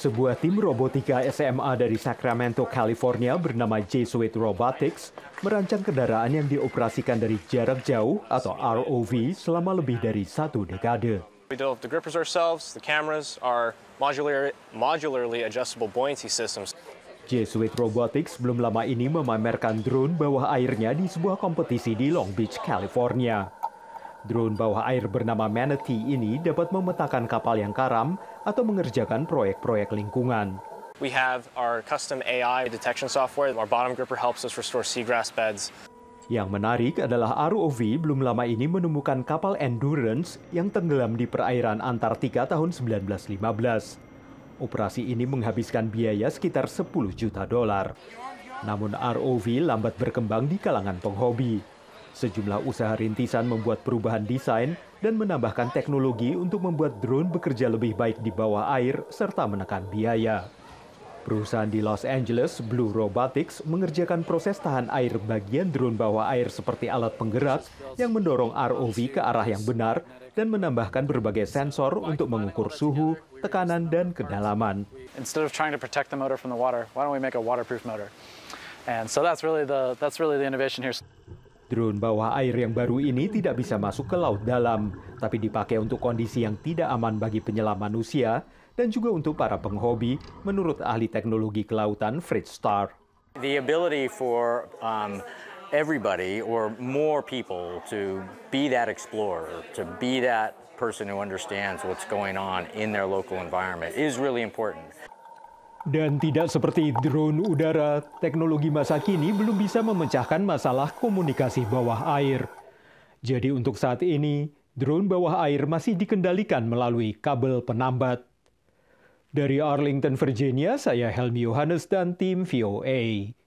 Sebuah tim robotika SMA dari Sacramento, California bernama Jesuit Robotics merancang kendaraan yang dioperasikan dari jarak jauh atau ROV selama lebih dari satu dekade. We developed the grippers ourselves, the cameras, are modular, modularly adjustable buoyancy systems. Jesuit Robotics belum lama ini memamerkan drone bawah airnya di sebuah kompetisi di Long Beach, California. Drone bawah air bernama Manatee ini dapat memetakan kapal yang karam atau mengerjakan proyek-proyek lingkungan. We have our custom AI detection software. Our bottom gripper helps us restore seagrass beds. Yang menarik adalah ROV belum lama ini menemukan kapal Endurance yang tenggelam di perairan Antartika tahun 1915. Operasi ini menghabiskan biaya sekitar 10 juta dolar. Namun ROV lambat berkembang di kalangan penghobi. Sejumlah usaha rintisan membuat perubahan desain dan menambahkan teknologi untuk membuat drone bekerja lebih baik di bawah air serta menekan biaya. Perusahaan di Los Angeles, Blue Robotics, mengerjakan proses tahan air bagian drone bawah air seperti alat penggerak yang mendorong ROV ke arah yang benar dan menambahkan berbagai sensor untuk mengukur suhu, tekanan, dan kedalaman. Instead Drone bawah air yang baru ini tidak bisa masuk ke laut dalam, tapi dipakai untuk kondisi yang tidak aman bagi penyelam manusia dan juga untuk para penghobi, menurut ahli teknologi kelautan Fritz Starr. The ability for um, everybody or more people to be that explorer, to be that person who understands what's going on in their local environment is really important. Dan tidak seperti drone udara, teknologi masa kini belum bisa memecahkan masalah komunikasi bawah air. Jadi untuk saat ini, drone bawah air masih dikendalikan melalui kabel penambat. Dari Arlington, Virginia, saya Helmi Yohanes dan tim VOA.